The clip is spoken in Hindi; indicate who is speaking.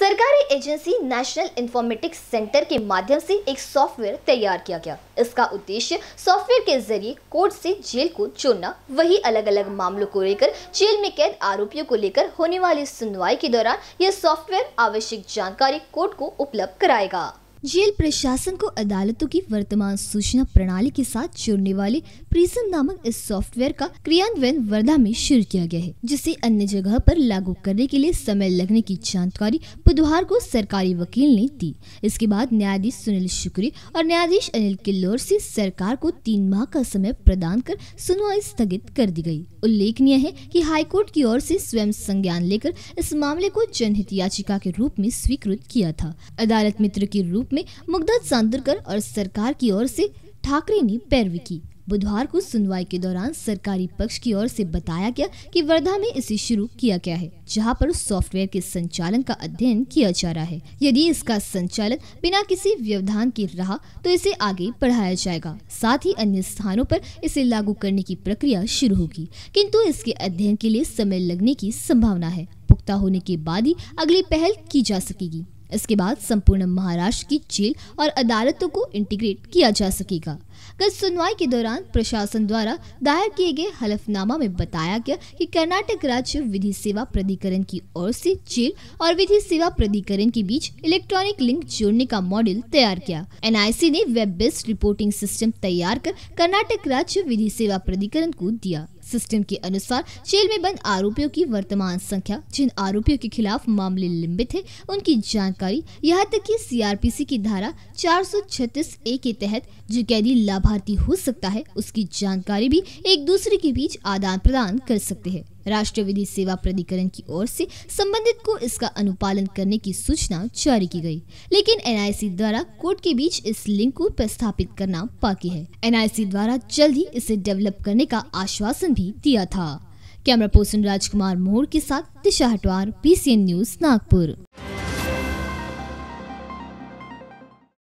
Speaker 1: सरकारी एजेंसी नेशनल इन्फॉर्मेटिक्स सेंटर के माध्यम से एक सॉफ्टवेयर तैयार किया गया इसका उद्देश्य सॉफ्टवेयर के जरिए कोर्ट से जेल को जोड़ना वही अलग अलग मामलों को लेकर जेल में कैद आरोपियों को लेकर होने वाली सुनवाई के दौरान यह सॉफ्टवेयर आवश्यक जानकारी कोर्ट को उपलब्ध कराएगा जेल प्रशासन को अदालतों की वर्तमान सूचना प्रणाली के साथ जोड़ने वाले प्रिजम नामक इस सॉफ्टवेयर का क्रियान्वयन वर्धा में शुरू किया गया है जिसे अन्य जगह पर लागू करने के लिए समय लगने की जानकारी बुधवार को सरकारी वकील ने दी इसके बाद न्यायाधीश सुनील शुक्री और न्यायाधीश अनिल किल्लोर से सरकार को तीन माह का समय प्रदान कर सुनवाई स्थगित कर दी गयी उल्लेखनीय है की हाईकोर्ट की ओर से स्वयं संज्ञान लेकर इस मामले को जनहित याचिका के रूप में स्वीकृत किया था अदालत मित्र के रूप में मुग्धा चांदुरकर और सरकार की ओर से ठाकरे ने पैरवी की बुधवार को सुनवाई के दौरान सरकारी पक्ष की ओर से बताया गया कि वर्धा में इसे शुरू किया गया है जहां पर सॉफ्टवेयर के संचालन का अध्ययन किया जा रहा है यदि इसका संचालन बिना किसी व्यवधान के रहा तो इसे आगे बढ़ाया जाएगा साथ ही अन्य स्थानों पर इसे लागू करने की प्रक्रिया शुरू होगी किंतु इसके अध्ययन के लिए समय लगने की संभावना है पुख्ता होने के बाद ही अगली पहल की जा सकेगी इसके बाद संपूर्ण महाराष्ट्र की जेल और अदालतों को इंटीग्रेट किया जा सकेगा कल सुनवाई के दौरान प्रशासन द्वारा दायर किए गए हलफनामा में बताया गया कि कर्नाटक राज्य विधि सेवा प्राधिकरण की ओर से जेल और विधि सेवा प्राधिकरण के बीच इलेक्ट्रॉनिक लिंक जोड़ने का मॉडल तैयार किया एन ने वेब बेस्ड रिपोर्टिंग सिस्टम तैयार कर कर्नाटक राज्य विधि सेवा प्राधिकरण को दिया सिस्टम के अनुसार जेल में बंद आरोपियों की वर्तमान संख्या जिन आरोपियों के खिलाफ मामले लंबित है उनकी जानकारी यहाँ तक कि सीआरपीसी की धारा 436 ए के तहत जो कैदी लाभार्थी हो सकता है उसकी जानकारी भी एक दूसरे के बीच आदान प्रदान कर सकते हैं राष्ट्रीय विधि सेवा प्राधिकरण की ओर से संबंधित को इसका अनुपालन करने की सूचना जारी की गई लेकिन एनआईसी द्वारा कोर्ट के बीच इस लिंक को प्रस्थापित करना बाकी है एनआईसी द्वारा जल्द ही इसे डेवलप करने का आश्वासन भी दिया था कैमरा पर्सन राजकुमार मोहर के साथ दिशा हटवार पी न्यूज नागपुर